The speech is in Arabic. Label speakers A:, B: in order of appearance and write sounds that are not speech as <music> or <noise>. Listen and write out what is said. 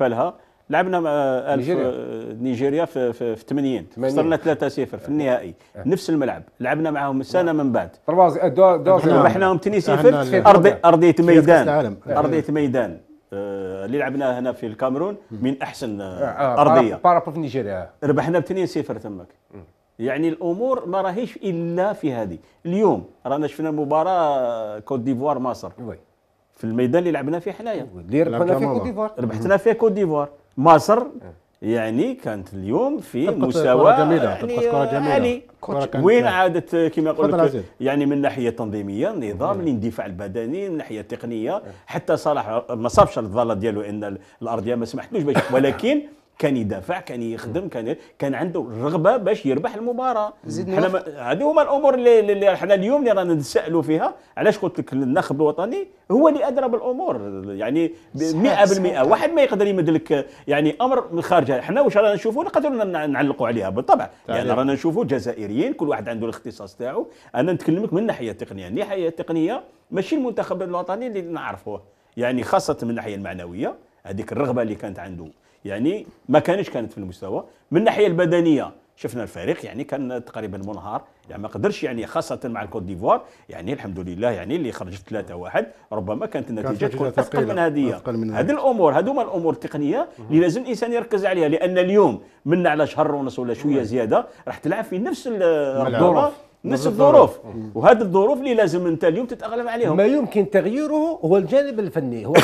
A: فالها لعبنا مع آه، آه، نيجيريا في, في, في 80 خسرنا 3 0 في آه. النهائي أه. نفس الملعب لعبنا معاهم السنه من بعد ربحناهم 2 0 ارضيه ارضيه ميدان ارضيه ميدان اللي لعبناه هنا في الكاميرون من احسن ارضيه بارابو في نيجيريا ربحنا ب 2 0 تماك يعني الامور ما راهيش الا في هذه اليوم رانا شفنا مباراه كوت ديفوار مصر في الميدان اللي لعبنا فيه حنايا ربحنا فيه كوت ديفوار ربحتنا فيه كوت ديفوار مصر يعني كانت اليوم في مستوى كرة جميلة يعني كرة جميلة وين عادت كما يقول لك يعني من ناحية التنظيمية النظام الاندفاع البدني من ناحية التقنية حتى صلاح ما صابش الظله ديالو ان الارضية ما سمحتلوش <coughs> ولكن كان يدافع كان يخدم كان كان عنده الرغبه باش يربح المباراه حنا هذه هما الامور اللي, اللي حنا اليوم اللي رانا نتسائلوا فيها علاش قلت لك الناخب الوطني هو اللي ادرى بالامور يعني 100% واحد ما يقدر يمد لك يعني امر من خارج حنا واش رانا نشوفوا نقدروا نعلقوا عليها بالطبع لان يعني رانا نشوفوا جزائريين كل واحد عنده الاختصاص تاعو انا نتكلمك من الناحيه التقنيه الناحيه التقنيه ماشي المنتخب الوطني اللي نعرفوه يعني خاصه من الناحيه المعنويه هذيك الرغبه اللي كانت عنده يعني ما كانش كانت في المستوى من الناحيه البدنيه شفنا الفريق يعني كان تقريبا منهار يعني ما قدرش يعني خاصه مع الكوت ديفوار يعني الحمد لله يعني اللي خرج 3 واحد ربما كانت النتيجه تكون اثقل من هذه هذه الامور هذوما الامور التقنيه اللي لازم الانسان يركز عليها لان اليوم من على شهر ونص ولا شويه زياده راح تلعب في نفس الدوره نفس الظروف وهذه الظروف اللي لازم انت اليوم تتاغلب عليهم ما يمكن تغييره هو الجانب الفني هو